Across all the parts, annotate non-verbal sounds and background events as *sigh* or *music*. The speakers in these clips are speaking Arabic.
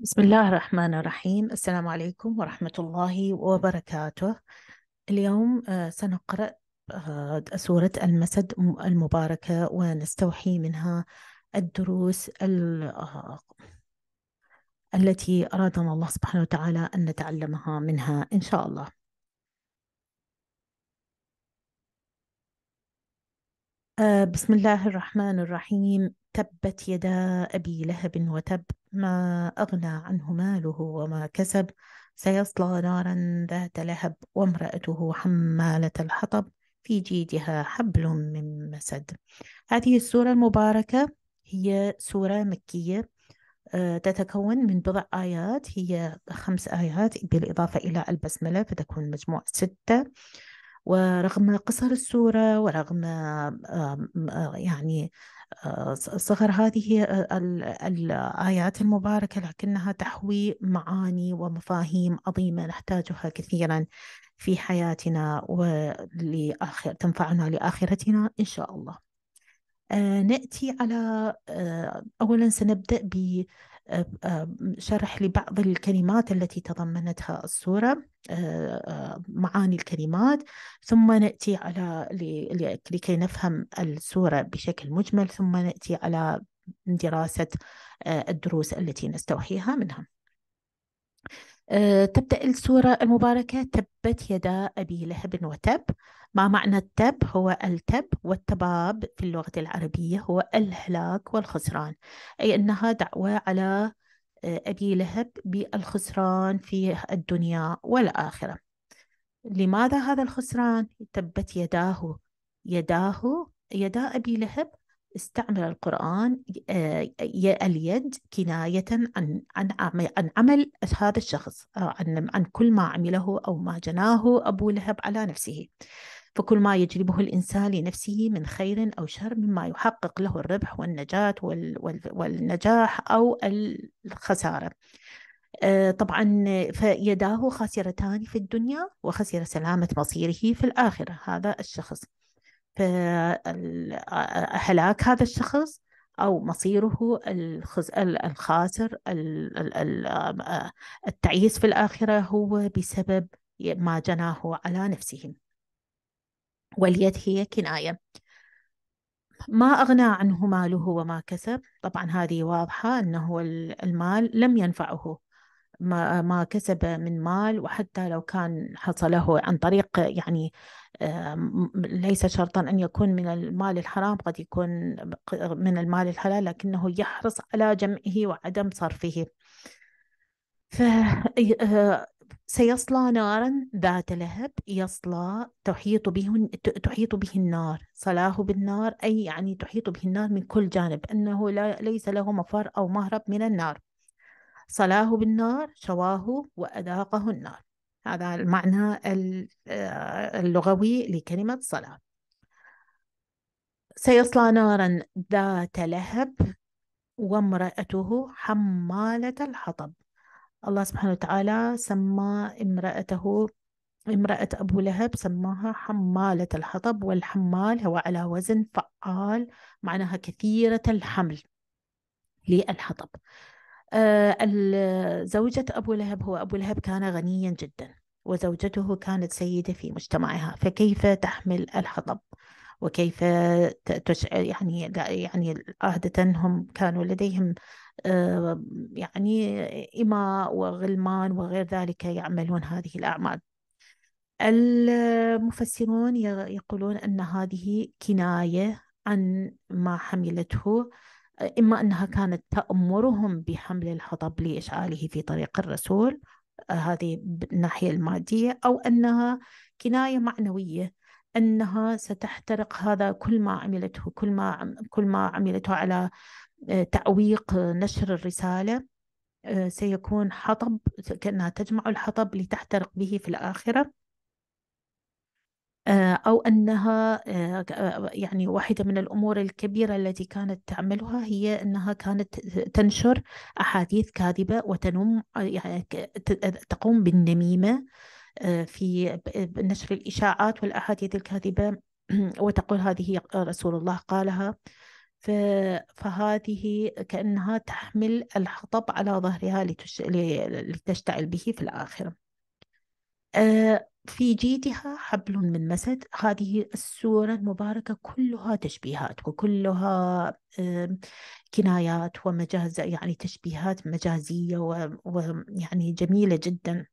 بسم الله الرحمن الرحيم السلام عليكم ورحمة الله وبركاته اليوم آه، سنقرأ آه، سورة المسد المباركة ونستوحي منها الدروس آه، التي أرادنا الله سبحانه وتعالى أن نتعلمها منها إن شاء الله بسم الله الرحمن الرحيم تبت يدا أبي لهب وتب ما أغنى عنه ماله وما كسب سيصلى نارا ذات لهب وامرأته حمالة الحطب في جيدها حبل من مسد هذه السورة المباركة هي سورة مكية آه، تتكون من بضع آيات هي خمس آيات بالإضافة إلى البسملة فتكون مجموع ستة ورغم قصر السورة ورغم آه، يعني صغر هذه الآيات المباركة لكنها تحوي معاني ومفاهيم عظيمة نحتاجها كثيرا في حياتنا ولآخر تنفعنا لآخرتنا إن شاء الله. آه، نأتي على آه، أولا سنبدأ ب آه، آه، شرح لبعض الكلمات التي تضمنتها السورة آه، معاني الكلمات ثم نأتي على لكي نفهم السورة بشكل مجمل ثم نأتي على دراسة الدروس التي نستوحيها منها آه، تبدأ السورة المباركة تبت يدا أبي لهب وتب ما معنى التب هو التب والتباب في اللغة العربية هو الهلاك والخسران أي أنها دعوة على آه، أبي لهب بالخسران في الدنيا والآخرة لماذا هذا الخسران؟ تبت يداه يداه يدا أبي لهب استعمل القرآن آه، اليد كناية عن عن عمل هذا الشخص آه، عن عن كل ما عمله أو ما جناه أبو لهب على نفسه فكل ما يجلبه الإنسان لنفسه من خير أو شر مما يحقق له الربح والنجاة والنجاح أو الخسارة آه، طبعا فيداه خاسرتان في الدنيا وخسر سلامة مصيره في الآخرة هذا الشخص هلاك هذا الشخص أو مصيره الخاسر التعيس في الآخرة هو بسبب ما جناه على نفسه واليد هي كناية ما أغنى عنه ماله وما كسب طبعا هذه واضحة أنه المال لم ينفعه ما ما كسب من مال وحتى لو كان حصله عن طريق يعني ليس شرطا أن يكون من المال الحرام قد يكون من المال الحلال لكنه يحرص على جمعه وعدم صرفه ف آه، سيصلى نارا ذات لهب يصلى تحيط به تحيط به النار صلاه بالنار أي يعني تحيط به النار من كل جانب أنه لا ليس له مفر أو مهرب من النار صلاه بالنار شواه وأذاقه النار هذا المعنى آه، اللغوي لكلمة صلاة سيصلى نارا ذات لهب وامرأته حمالة الحطب الله سبحانه وتعالى سمى امرأته امرأة أبو لهب سماها حمالة الحطب والحمال هو على وزن فعال معناها كثيرة الحمل للحطب آه، زوجة أبو لهب هو أبو لهب كان غنيا جدا وزوجته كانت سيدة في مجتمعها فكيف تحمل الحطب وكيف تشعر يعني يعني عادة هم كانوا لديهم آه، يعني إماء وغلمان وغير ذلك يعملون هذه الأعمال المفسرون يقولون أن هذه كناية عن ما حملته إما أنها كانت تأمرهم بحمل الحطب لإشعاله في طريق الرسول آه، هذه الناحية المادية أو أنها كناية معنوية أنها ستحترق هذا كل ما عملته كل ما كل ما عملته على آه، تعويق آه، نشر الرسالة سيكون حطب كأنها تجمع الحطب لتحترق به في الآخرة آه، أو أنها آه، آه، يعني واحدة من الأمور الكبيرة التي كانت تعملها هي أنها كانت تنشر أحاديث كاذبة وتنم يعني تقوم بالنميمة في نشر الإشاعات والأحاديث الكاذبة *clears throat* وتقول هذه رسول الله قالها فهذه كأنها تحمل الحطب على ظهرها لتشتعل به في الآخرة آه، في جيدها حبل من مسد هذه السورة المباركة كلها تشبيهات وكلها كنايات ومجاز يعني تشبيهات مجازية ويعني جميلة جدا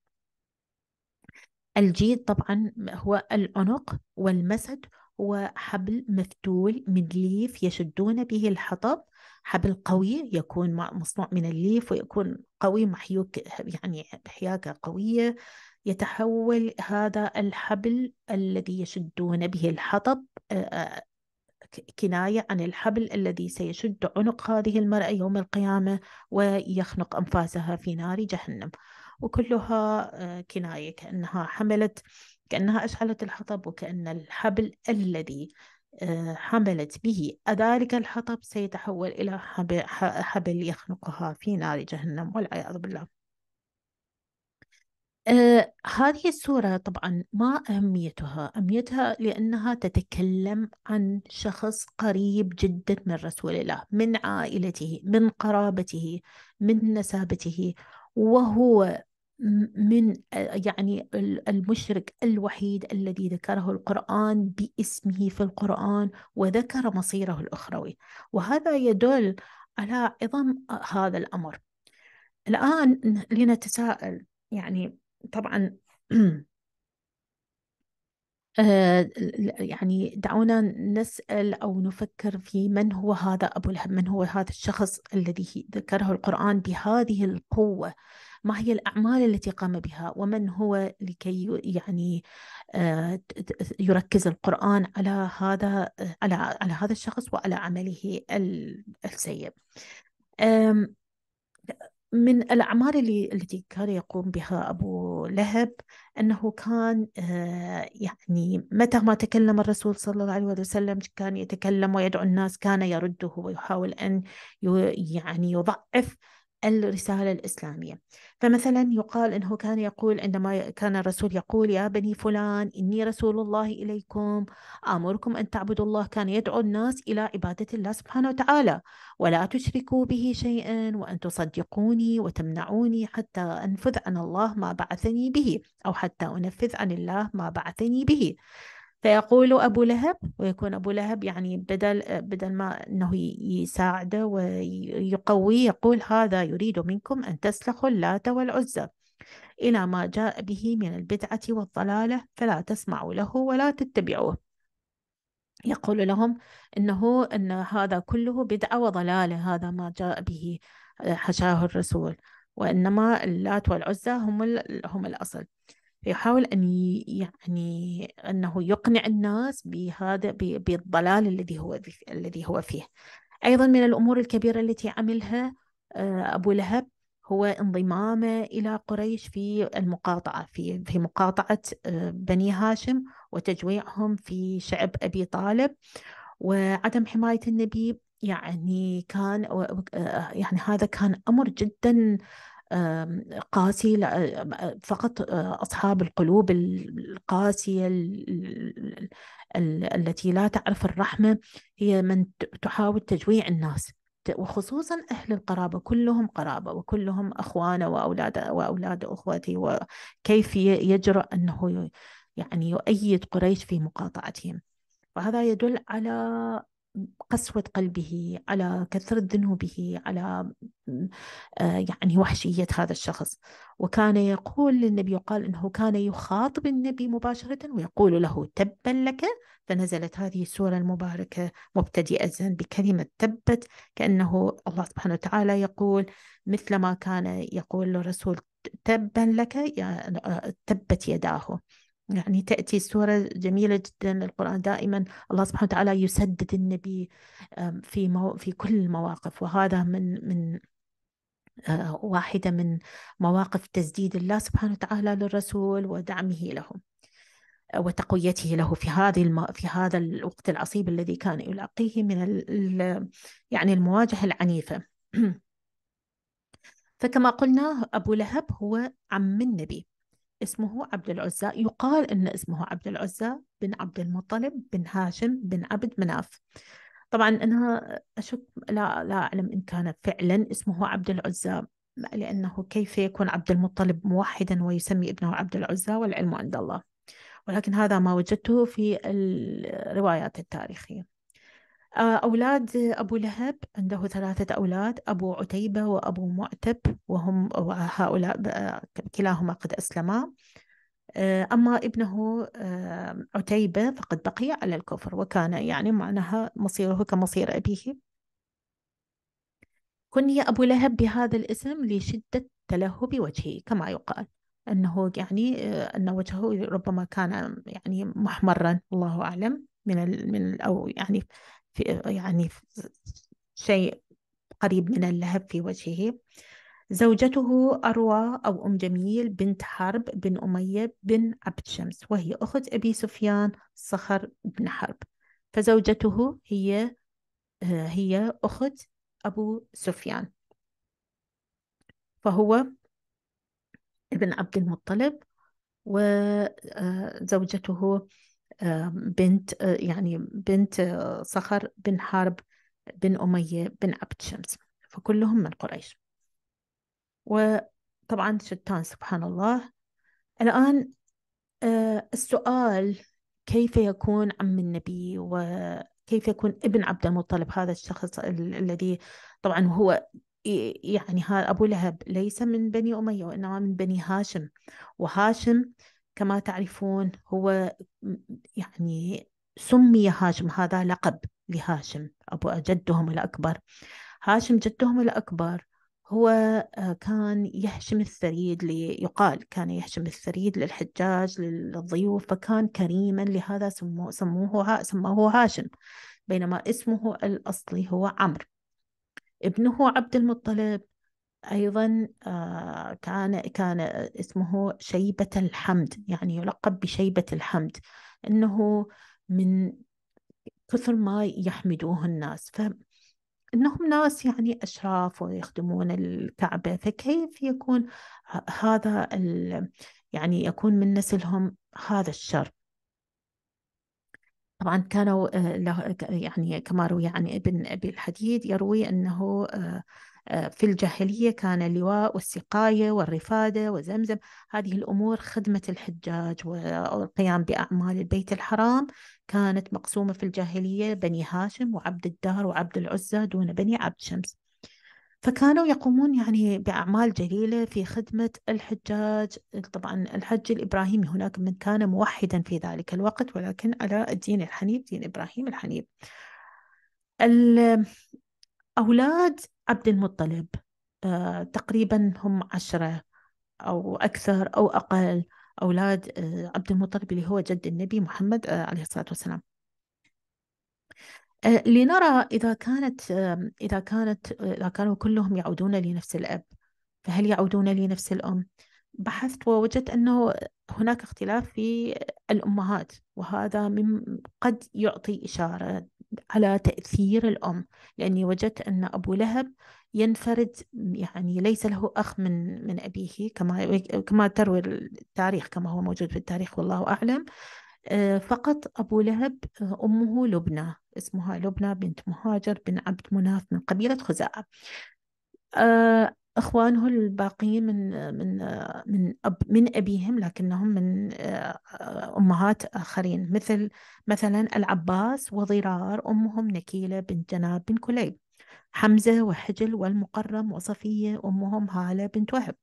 الجيد طبعا هو العنق والمسد هو حبل مفتول من ليف يشدون به الحطب حبل قوي يكون مصنوع من الليف ويكون قوي محيوك يعني حياكة قوية يتحول هذا الحبل الذي يشدون به الحطب آه، آه، كناية عن الحبل الذي سيشد عنق هذه المرأة يوم القيامة ويخنق أنفاسها في نار جهنم وكلها آه، كناية كأنها حملت كأنها أشعلت الحطب وكأن الحبل الذي حملت به ذلك الحطب سيتحول إلى حبل يخنقها في نار جهنم والعياذ بالله آه، هذه السورة طبعا ما أهميتها أهميتها لأنها تتكلم عن شخص قريب جدا من رسول الله من عائلته من قرابته من نسابته وهو من آه، يعني المشرك الوحيد الذي ذكره القرآن باسمه في القرآن وذكر مصيره الأخروي وهذا يدل على عظم هذا الأمر الآن لنتساءل يعني طبعا *clears throat* آه، يعني دعونا نسأل أو نفكر في من هو هذا أبو لهب من هو هذا الشخص الذي ذكره القرآن بهذه القوة ما هي الأعمال التي قام بها ومن هو لكي يعني آه، يركز القرآن على هذا على على هذا الشخص وعلى عمله السيء من الأعمال اللي التي كان يقوم بها أبو لهب أنه كان آه، يعني متى ما تكلم الرسول صلى الله عليه وسلم كان يتكلم ويدعو الناس كان يرده ويحاول أن يعني يضعف الرسالة الإسلامية فمثلا يقال أنه كان يقول عندما كان الرسول يقول يا بني فلان إني رسول الله إليكم آمركم أن تعبدوا الله كان يدعو الناس إلى عبادة الله سبحانه وتعالى ولا تشركوا به شيئا وأن تصدقوني وتمنعوني حتى أنفذ عن الله ما بعثني به أو حتى أنفذ عن الله ما بعثني به فيقول أبو لهب ويكون أبو لهب يعني بدل بدل ما أنه يساعده ويقويه يقول هذا يريد منكم أن تسلخوا اللات والعزى إلى ما جاء به من البدعة والضلالة فلا تسمعوا له ولا تتبعوه يقول لهم إنه أن هذا كله بدعة وضلالة هذا ما جاء به آه، حشاه الرسول وإنما اللات والعزى هم هم الأصل يحاول أن يعني أنه يقنع الناس بهذا بالضلال الذي هو الذي هو فيه أيضا من الأمور الكبيرة التي عملها آه، أبو لهب هو انضمامه إلى قريش في المقاطعة في في مقاطعة آه، بني هاشم وتجويعهم في شعب أبي طالب وعدم حماية النبي يعني كان آه، يعني هذا كان أمر جدا قاسي آه، فقط آه، أصحاب القلوب القاسية التي لا تعرف الرحمة هي من تحاول تجويع الناس وخصوصا أهل القرابة كلهم قرابة وكلهم أخوانه وأولاد وأولاد أخوتي وكيف يجرؤ أنه يعني يؤيد قريش في مقاطعتهم وهذا يدل على قسوة قلبه على كثرة ذنوبه على آه، يعني وحشية هذا الشخص وكان يقول للنبي يقال أنه كان يخاطب النبي مباشرة ويقول له تبا لك فنزلت هذه السورة المباركة مبتدئة بكلمة تبت كأنه الله سبحانه وتعالى يقول مثل ما كان يقول الرسول تبا لك آه، تبت يداه يعني تأتي سورة جميلة جدا القرآن دائما الله سبحانه وتعالى يسدد النبي في مو في كل المواقف وهذا من من آه، واحدة من مواقف تسديد الله سبحانه وتعالى للرسول ودعمه له آه، وتقويته له في هذه الم... في هذا الوقت العصيب الذي كان يلاقيه من ال... يعني المواجهة العنيفة *clears throat* فكما قلنا أبو لهب هو عم النبي اسمه عبد العزى يقال أن اسمه عبد العزى بن عبد المطلب بن هاشم بن عبد مناف طبعا أنا أشك لا, لا أعلم إن كان فعلا اسمه عبد العزى لأنه كيف يكون عبد المطلب موحدا ويسمي ابنه عبد العزى والعلم عند الله ولكن هذا ما وجدته في الروايات التاريخية آه، أولاد أبو لهب عنده ثلاثة أولاد أبو عتيبة وأبو معتب وهم هؤلاء آه، كلاهما قد أسلما آه، أما ابنه عتيبة فقد بقي على الكفر وكان يعني معناها مصيره كمصير أبيه كني أبو لهب بهذا الاسم لشدة تلهب وجهه كما يقال أنه يعني أن وجهه ربما كان يعني محمرا الله أعلم من من أو يعني في يعني شيء قريب من اللهب في وجهه زوجته أروى أو أم جميل بنت حرب بن أمية بن عبد شمس وهي أخت أبي سفيان صخر بن حرب فزوجته هي هي أخت أبو سفيان فهو ابن عبد المطلب وزوجته آه، بنت آه، يعني بنت آه، صخر بن حرب بن أمية بن عبد شمس فكلهم من قريش وطبعا شتان سبحان الله الآن آه، السؤال كيف يكون عم النبي وكيف يكون ابن عبد المطلب هذا الشخص الذي طبعا هو يعني أبو لهب ليس من بني أمية وإنما من بني هاشم وهاشم كما تعرفون هو يعني سمي هاشم هذا لقب لهاشم أبو جدهم الأكبر هاشم جدهم الأكبر هو آه، كان يهشم الثريد ليقال كان يهشم الثريد للحجاج للضيوف فكان كريما لهذا سموه سموه سموه هاشم بينما اسمه الأصلي هو عمرو ابنه عبد المطلب أيضا آه، كان كان اسمه شيبة الحمد يعني يلقب بشيبة الحمد أنه من كثر ما يحمدوه الناس ف انهم ناس يعني اشراف ويخدمون الكعبه فكيف يكون هذا ال... يعني يكون من نسلهم هذا الشر طبعا كانوا آه، له يعني كما روي عن ابن ابي الحديد يروي انه آه، آه، في الجاهلية كان اللواء والسقاية والرفادة وزمزم هذه الأمور خدمة الحجاج والقيام بأعمال البيت الحرام كانت مقسومة في الجاهلية بني هاشم وعبد الدار وعبد العزى دون بني عبد شمس فكانوا يقومون يعني بأعمال جليلة في خدمة الحجاج طبعا الحج الإبراهيمي هناك من كان موحدا في ذلك الوقت ولكن على الدين الحنيف دين إبراهيم الحنيف أولاد عبد المطلب آه، تقريبا هم عشرة أو أكثر أو أقل أولاد آه، عبد المطلب اللي هو جد النبي محمد آه، عليه الصلاة والسلام لنرى إذا كانت إذا كانت إذا كانوا كلهم يعودون لنفس الأب فهل يعودون لنفس الأم؟ بحثت ووجدت أنه هناك اختلاف في الأمهات وهذا من قد يعطي إشارة على تأثير الأم لأني وجدت أن أبو لهب ينفرد يعني ليس له أخ من من أبيه كما كما تروي التاريخ كما هو موجود في التاريخ والله أعلم آه، فقط أبو لهب آه، أمه لبنى اسمها لبنى بنت مهاجر بن عبد مناف من قبيلة خزاعة آه، إخوانه الباقيين من من من أب من أبيهم لكنهم من آه، أمهات آخرين مثل مثلا العباس وضرار أمهم نكيلة بنت جناب بن كليب حمزة وحجل والمقرم وصفية أمهم هالة بنت وهب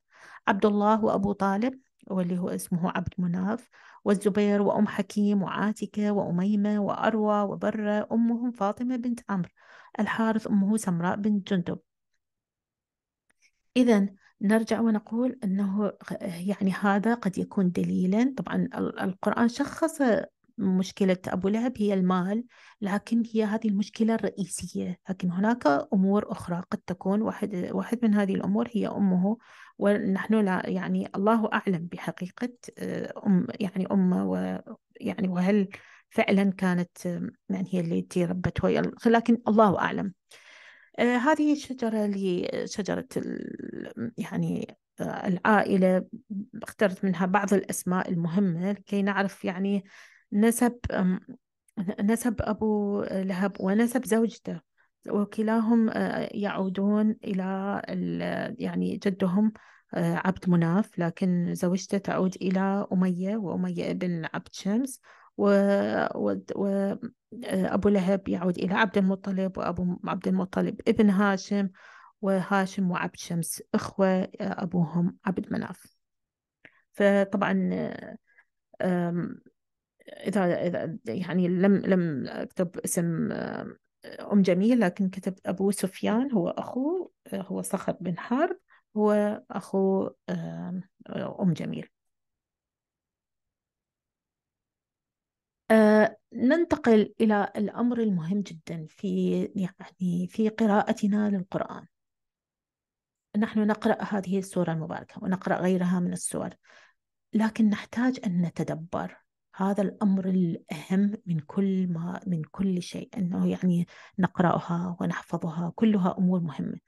عبد الله وأبو طالب واللي هو اسمه عبد مناف والزبير وأم حكيم وعاتكة وأميمة وأروى وبرة أمهم فاطمة بنت عمرو الحارث أمه سمراء بنت جندب إذا نرجع ونقول أنه يعني هذا قد يكون دليلا طبعا القرآن شخص مشكلة أبو لهب هي المال لكن هي هذه المشكلة الرئيسية لكن هناك أمور أخرى قد تكون واحد, واحد من هذه الأمور هي أمه ونحن لا يعني الله أعلم بحقيقة آه، أم يعني أمه ويعني وهل فعلا كانت يعني هي التي ربت لكن الله أعلم آه، هذه الشجرة اللي شجرة يعني آه، العائلة اخترت منها بعض الأسماء المهمة لكي نعرف يعني نسب نسب أبو لهب ونسب زوجته وكلاهم آه، يعودون إلى يعني جدهم عبد مناف لكن زوجته تعود إلى أمية وأمية ابن عبد شمس وأبو آه، لهب يعود إلى عبد المطلب وأبو عبد المطلب ابن هاشم وهاشم وعبد شمس إخوة آه، أبوهم عبد مناف فطبعا إذا إذا يعني لم لم أكتب اسم آه، أم جميل لكن كتبت أبو سفيان هو أخوه هو صخر بن حرب هو أخو أم جميل آه، ننتقل إلى الأمر المهم جدا في يعني في قراءتنا للقرآن نحن نقرأ هذه السورة المباركة ونقرأ غيرها من السور لكن نحتاج أن نتدبر هذا الأمر الأهم من كل ما من كل شيء أنه يعني نقرأها ونحفظها كلها أمور مهمة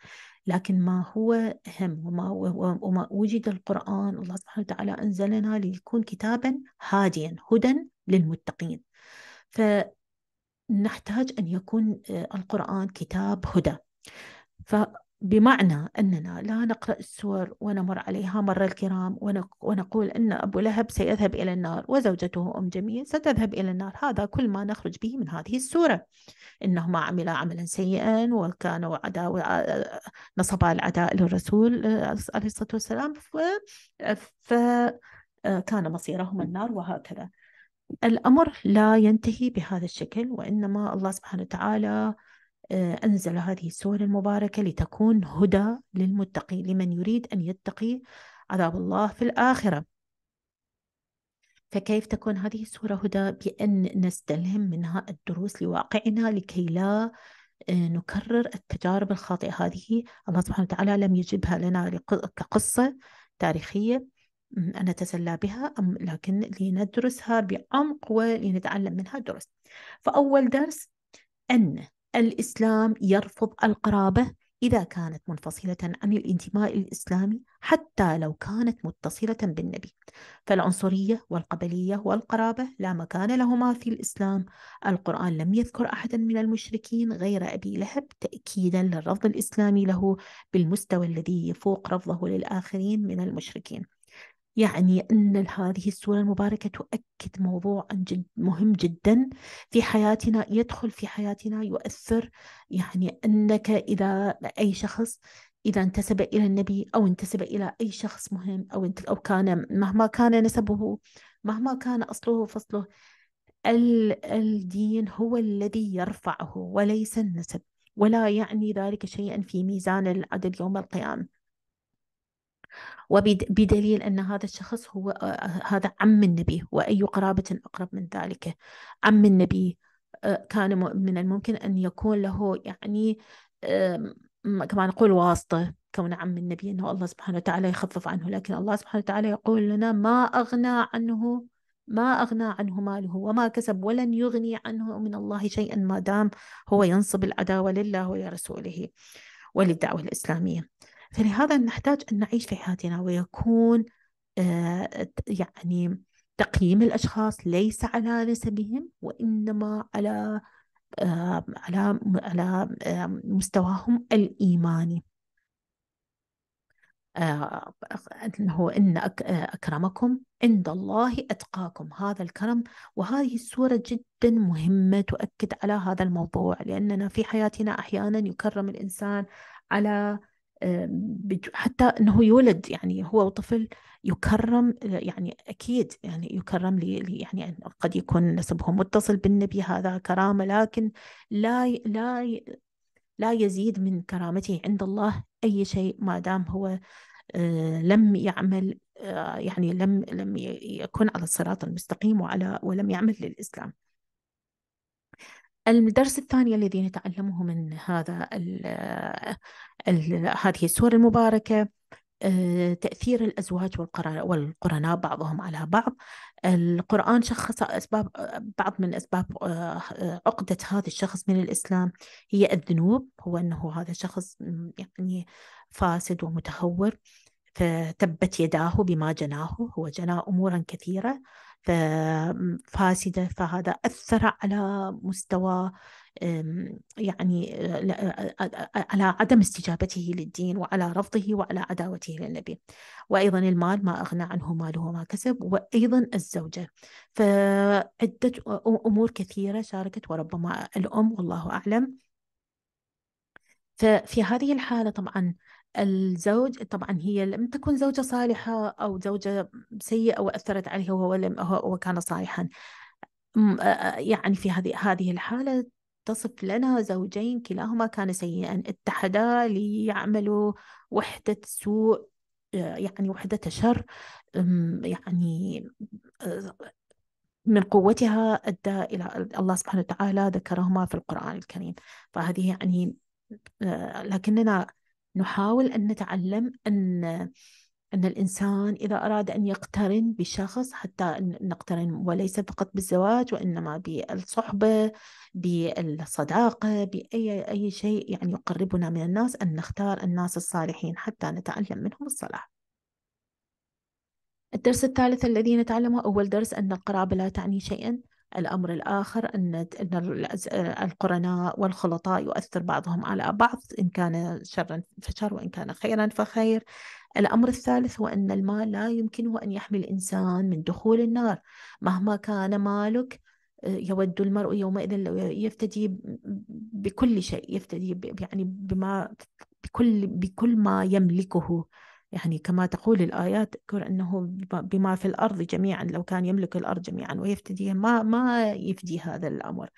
لكن ما هو أهم وما, هو وما وجد القرآن الله سبحانه وتعالى أنزلنا ليكون كتابا هاديا هدى للمتقين فنحتاج أن يكون آه، القرآن كتاب هدى ف بمعنى أننا لا نقرأ السور ونمر عليها مر الكرام ونقول أن أبو لهب سيذهب إلى النار وزوجته أم جميل ستذهب إلى النار هذا كل ما نخرج به من هذه السورة إنهما عملا عملا سيئا وكانوا عداوة نصبا العداء للرسول آه، عليه الصلاة والسلام ف... فكان آه، مصيرهما النار وهكذا الأمر لا ينتهي بهذا الشكل وإنما الله سبحانه وتعالى آه، أنزل هذه السورة المباركة لتكون هدى للمتقي لمن يريد أن يتقي عذاب الله في الآخرة فكيف تكون هذه السورة هدى بأن نستلهم منها الدروس لواقعنا لكي لا آه، نكرر التجارب الخاطئة هذه الله سبحانه وتعالى لم يجبها لنا كقصة تاريخية نتسلى بها أم لكن لندرسها بعمق ولنتعلم منها درس فأول درس أن الإسلام يرفض القرابة إذا كانت منفصلة عن الانتماء الإسلامي حتى لو كانت متصلة بالنبي فالعنصرية والقبلية والقرابة لا مكان لهما في الإسلام القرآن لم يذكر أحدا من المشركين غير أبي لهب تأكيدا للرفض الإسلامي له بالمستوى الذي يفوق رفضه للآخرين من المشركين يعني أن هذه السورة المباركة تؤكد موضوع جد مهم جدا في حياتنا يدخل في حياتنا يؤثر يعني أنك إذا أي شخص إذا انتسب إلى النبي أو انتسب إلى أي شخص مهم أو أو كان مهما كان نسبه مهما كان أصله وفصله الدين هو الذي يرفعه وليس النسب ولا يعني ذلك شيئا في ميزان العدل يوم القيامة وبدليل أن هذا الشخص هو آه، آه، هذا عم النبي وأي قرابة أقرب من ذلك عم النبي آه، كان من الممكن أن يكون له يعني كما نقول واسطة كون عم النبي أنه الله سبحانه وتعالى يخفف عنه لكن الله سبحانه وتعالى يقول لنا ما أغنى عنه ما أغنى عنه ماله وما كسب ولن يغني عنه من الله شيئا ما دام هو ينصب العداوة لله ولرسوله وللدعوة الإسلامية فلهذا نحتاج أن نعيش في حياتنا ويكون آه، يعني تقييم الأشخاص ليس على نسبهم وإنما على آه، على على آه، مستواهم الإيماني هو إن أكرمكم عند الله أتقاكم هذا الكرم وهذه السورة جدا مهمة تؤكد على هذا الموضوع لأننا في حياتنا أحيانا يكرم الإنسان على حتى انه يولد يعني هو وطفل يكرم يعني اكيد يعني يكرم لي يعني قد يكون نسبه متصل بالنبي هذا كرامه لكن لا لا لا يزيد من كرامته عند الله اي شيء ما دام هو آه، لم يعمل آه، يعني لم لم يكن على الصراط المستقيم وعلى ولم يعمل للاسلام. الدرس الثاني الذي نتعلمه من هذا هذه السور المباركة آه، تأثير الأزواج والقرناء بعضهم على بعض القرآن شخص أسباب بعض من أسباب آه، آه، عقدة هذا الشخص من الإسلام هي الذنوب هو أنه هذا الشخص يعني فاسد ومتهور فتبت يداه بما جناه هو جنى أمورا كثيرة فاسدة فهذا أثر على مستوى يعني آه، آه، آه، على عدم استجابته للدين وعلى رفضه وعلى عداوته للنبي وأيضا المال ما أغنى عنه ماله وما كسب وأيضا الزوجة فعدة أمور كثيرة شاركت وربما الأم والله أعلم ففي هذه الحالة طبعا الزوج طبعا هي لم تكن زوجة صالحة أو زوجة سيئة وأثرت عليه وهو لم وكان صالحا يعني في هذه هذه الحالة تصف لنا زوجين كلاهما كان سيئا اتحدا ليعملوا وحدة سوء يعني وحدة شر يعني أه، من قوتها أدى إلى الله سبحانه وتعالى ذكرهما في القرآن الكريم فهذه يعني أه، لكننا نحاول أن نتعلم أن أن الإنسان إذا أراد أن يقترن بشخص حتى نقترن وليس فقط بالزواج وإنما بالصحبة بالصداقة بأي أي شيء يعني يقربنا من الناس أن نختار الناس الصالحين حتى نتعلم منهم الصلاح الدرس الثالث الذي نتعلمه أول درس أن القرابة لا تعني شيئا الأمر الآخر أن القرناء والخلطاء يؤثر بعضهم على بعض إن كان شرا فشر وإن كان خيرا فخير الأمر الثالث هو أن المال لا يمكنه أن يحمي الإنسان من دخول النار مهما كان مالك آه، يود المرء يومئذ لو يفتدي بكل شيء يفتدي يعني بما بكل بكل ما يملكه يعني كما تقول الآيات تذكر أنه بما في الأرض جميعا لو كان يملك الأرض جميعا ويفتديها ما ما يفدي هذا الأمر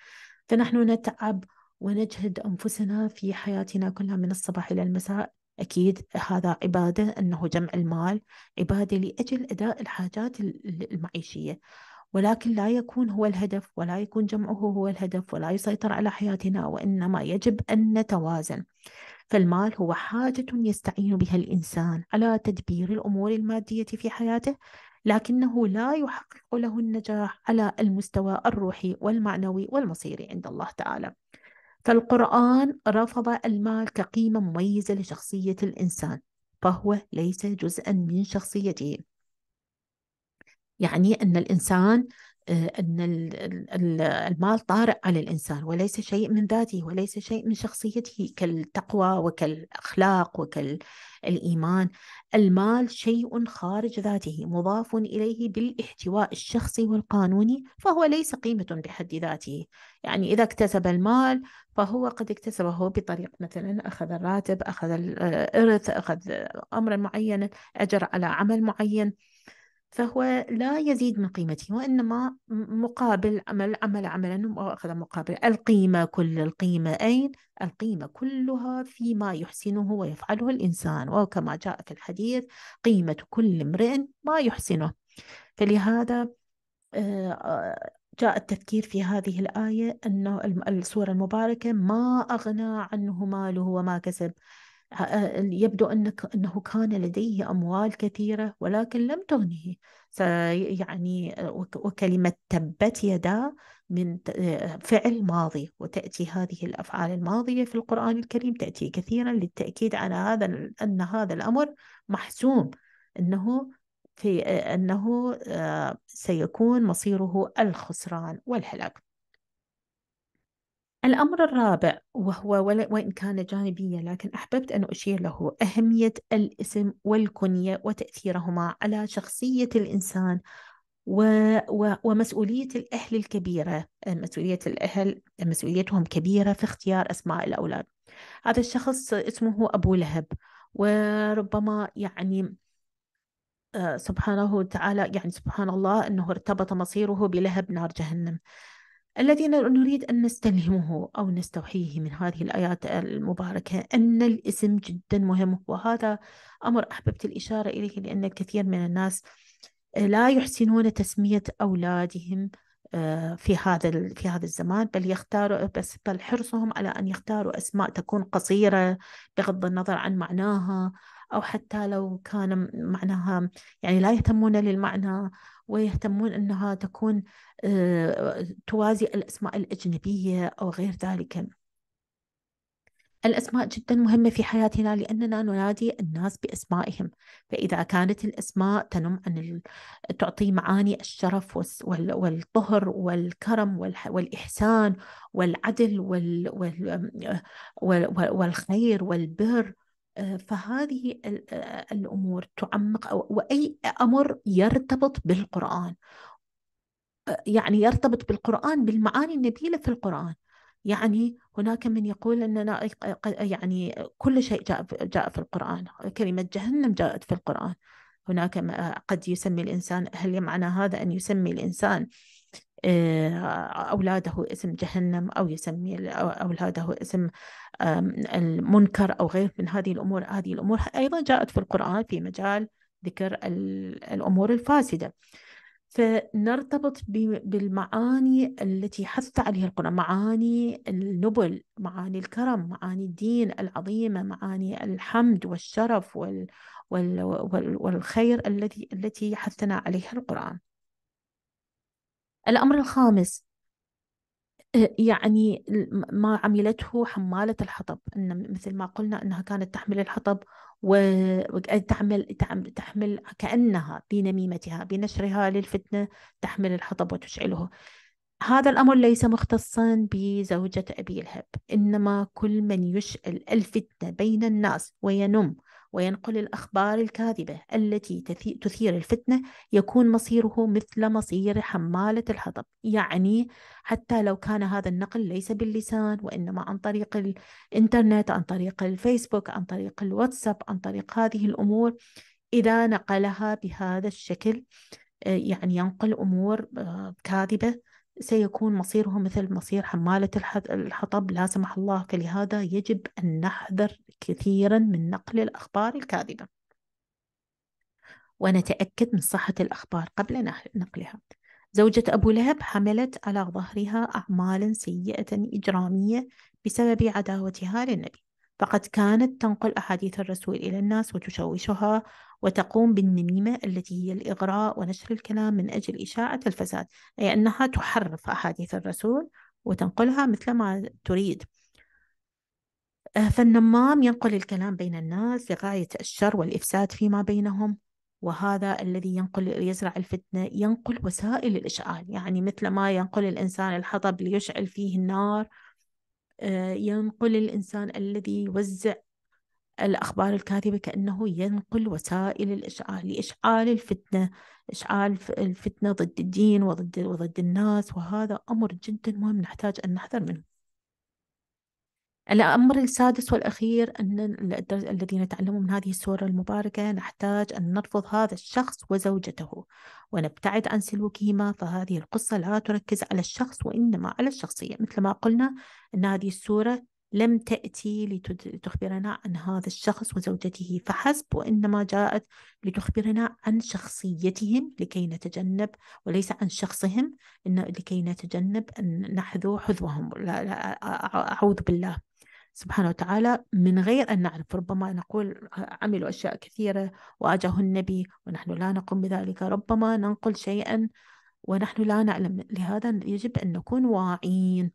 فنحن نتعب ونجهد أنفسنا في حياتنا كلها من الصباح إلى المساء أكيد هذا عبادة أنه جمع المال عبادة لأجل أداء الحاجات المعيشية ولكن لا يكون هو الهدف ولا يكون جمعه هو الهدف ولا يسيطر على حياتنا وإنما يجب أن نتوازن فالمال هو حاجة يستعين بها الإنسان على تدبير الأمور المادية في حياته لكنه لا يحقق له النجاح على المستوى الروحي والمعنوي والمصيري عند الله تعالى فالقرآن رفض المال كقيمة مميزة لشخصية الإنسان فهو ليس جزءا من شخصيته يعني أن الإنسان آه، أن المال طارئ على الإنسان وليس شيء من ذاته وليس شيء من شخصيته كالتقوى وكالأخلاق وكالإيمان المال شيء خارج ذاته مضاف إليه بالاحتواء الشخصي والقانوني فهو ليس قيمة بحد ذاته يعني إذا اكتسب المال فهو قد اكتسبه بطريق مثلا أخذ الراتب أخذ الإرث آه، أخذ أمرا معينا أجر على عمل معين فهو لا يزيد من قيمته وإنما مقابل عمل عمل عملا وأخذ مقابل القيمة كل القيمة أين؟ القيمة كلها فيما يحسنه ويفعله الإنسان وكما جاء في الحديث قيمة كل امرئ ما يحسنه فلهذا آه، آه، جاء التفكير في هذه الآية أنه السورة المباركة ما أغنى عنه ماله وما كسب يبدو أنك أنه كان لديه أموال كثيرة ولكن لم تغنه يعني وكلمة تبت يدا من فعل ماضي وتأتي هذه الأفعال الماضية في القرآن الكريم تأتي كثيرا للتأكيد على هذا أن هذا الأمر محسوم أنه في أنه آه، سيكون مصيره الخسران والهلاك الأمر الرابع وهو وإن كان جانبيا لكن أحببت أن أشير له أهمية الاسم والكنية وتأثيرهما على شخصية الإنسان ومسؤولية الأهل الكبيرة آه، مسؤولية الأهل مسؤوليتهم كبيرة في اختيار أسماء الأولاد هذا الشخص اسمه أبو لهب وربما يعني آه، سبحانه وتعالى يعني سبحان الله أنه ارتبط مصيره بلهب نار جهنم الذي نريد أن نستلهمه أو نستوحيه من هذه الآيات المباركة أن الاسم جدا مهم وهذا أمر أحببت الإشارة إليه لأن الكثير من الناس لا يحسنون تسمية أولادهم آه، في هذا في هذا الزمان بل يختاروا بس بل حرصهم على ان يختاروا اسماء تكون قصيره بغض النظر عن معناها أو حتى لو كان معناها يعني لا يهتمون للمعنى ويهتمون أنها تكون آه، توازي الأسماء الأجنبية أو غير ذلك الأسماء جدا مهمة في حياتنا لأننا ننادي الناس بأسمائهم فإذا كانت الأسماء تنم عن تعطي معاني الشرف والطهر والكرم والإحسان والعدل آه، والخير والبر آه، فهذه آه، الأمور تعمق أو وأي أمر يرتبط بالقرآن آه، يعني يرتبط بالقرآن بالمعاني النبيلة في القرآن يعني هناك من يقول أننا يعني كل شيء جاء جاء في القرآن كلمة جهنم جاءت في القرآن هناك قد يسمي الإنسان هل معنى هذا أن يسمي الإنسان آه، أولاده اسم جهنم أو يسمي أولاده اسم المنكر أو غير من هذه الأمور هذه الأمور أيضا جاءت في القرآن في مجال ذكر الأمور الفاسدة فنرتبط بالمعاني التي حث عليها القرآن معاني النبل معاني الكرم معاني الدين العظيمة معاني الحمد والشرف والخير التي التي حثنا عليها القرآن الأمر الخامس آه، يعني ما عملته حمالة الحطب إن مثل ما قلنا أنها كانت تحمل الحطب وتعمل تحمل كأنها بنميمتها بنشرها للفتنة تحمل الحطب وتشعله هذا الأمر ليس مختصا بزوجة أبي لهب إنما كل من يشعل الفتنة بين الناس وينم وينقل الأخبار الكاذبة التي تثير الفتنة يكون مصيره مثل مصير حمالة الحطب يعني حتى لو كان هذا النقل ليس باللسان وإنما عن طريق الإنترنت عن طريق الفيسبوك عن طريق الواتساب عن طريق هذه الأمور إذا نقلها بهذا الشكل آه، يعني ينقل أمور آه، كاذبة سيكون مصيرهم مثل مصير حمالة الحطب لا سمح الله فلهذا يجب أن نحذر كثيرا من نقل الأخبار الكاذبة ونتأكد من صحة الأخبار قبل نقلها زوجة أبو لهب حملت على ظهرها أعمالا سيئة إجرامية بسبب عداوتها للنبي فقد كانت تنقل أحاديث الرسول إلى الناس وتشوشها وتقوم بالنميمة التي هي الإغراء ونشر الكلام من أجل إشاعة الفساد أي أنها تحرف أحاديث الرسول وتنقلها مثلما تريد آه، فالنمام ينقل الكلام بين الناس لغاية الشر والإفساد فيما بينهم وهذا الذي ينقل يزرع الفتنة ينقل وسائل الإشعال يعني مثل ما ينقل الإنسان الحطب ليشعل فيه النار آه، ينقل الإنسان الذي يوزع الأخبار الكاذبة كأنه ينقل وسائل الإشعال لإشعال الفتنة إشعال الفتنة ضد الدين وضد, وضد الناس وهذا أمر جدا مهم نحتاج أن نحذر منه الأمر السادس والأخير أن الدرس الذي نتعلمه من هذه السورة المباركة نحتاج أن نرفض هذا الشخص وزوجته ونبتعد عن سلوكهما فهذه القصة لا تركز على الشخص وإنما على الشخصية مثل ما قلنا أن هذه السورة لم تأتي لتخبرنا عن هذا الشخص وزوجته فحسب وإنما جاءت لتخبرنا عن شخصيتهم لكي نتجنب وليس عن شخصهم إن لكي نتجنب أن نحذو حذوهم لا لا أعوذ بالله سبحانه وتعالى من غير أن نعرف ربما نقول عملوا أشياء كثيرة واجهوا النبي ونحن لا نقوم بذلك ربما ننقل شيئا ونحن لا نعلم لهذا يجب أن نكون واعين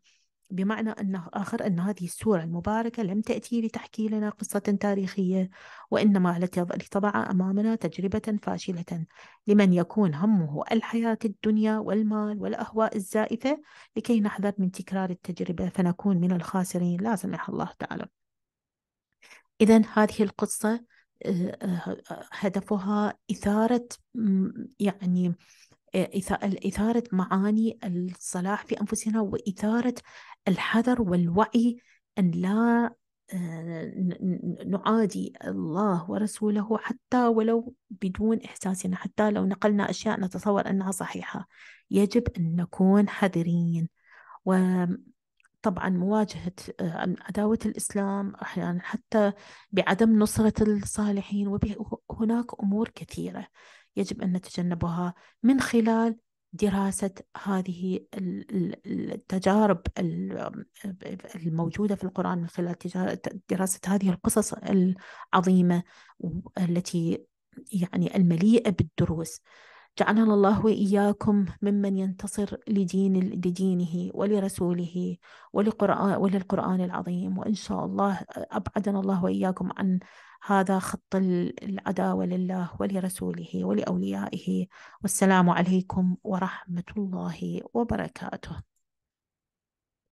بمعنى أنه آخر أن هذه السورة المباركة لم تأتي لتحكي لنا قصة تاريخية وإنما لتضع أمامنا تجربة فاشلة لمن يكون همه الحياة الدنيا والمال والأهواء الزائفة لكي نحذر من تكرار التجربة فنكون من الخاسرين لا سمح الله تعالى إذا هذه القصة آه، آه، هدفها إثارة يعني إثارة معاني الصلاح في أنفسنا وإثارة الحذر والوعي أن لا آه، نعادي الله ورسوله حتى ولو بدون إحساسنا حتى لو نقلنا أشياء نتصور أنها صحيحة يجب أن نكون حذرين وطبعا مواجهة آه، عداوة الإسلام أحيانا حتى بعدم نصرة الصالحين وهناك أمور كثيرة يجب أن نتجنبها من خلال دراسة هذه التجارب الموجودة في القرآن من خلال دراسة هذه القصص العظيمة التي يعني المليئة بالدروس جعلنا الله وإياكم ممن ينتصر لدين لدينه ولرسوله ولقرآن وللقرآن العظيم وإن شاء الله أبعدنا الله وإياكم عن هذا خط العداوة لله ولرسوله ولأوليائه والسلام عليكم ورحمة الله وبركاته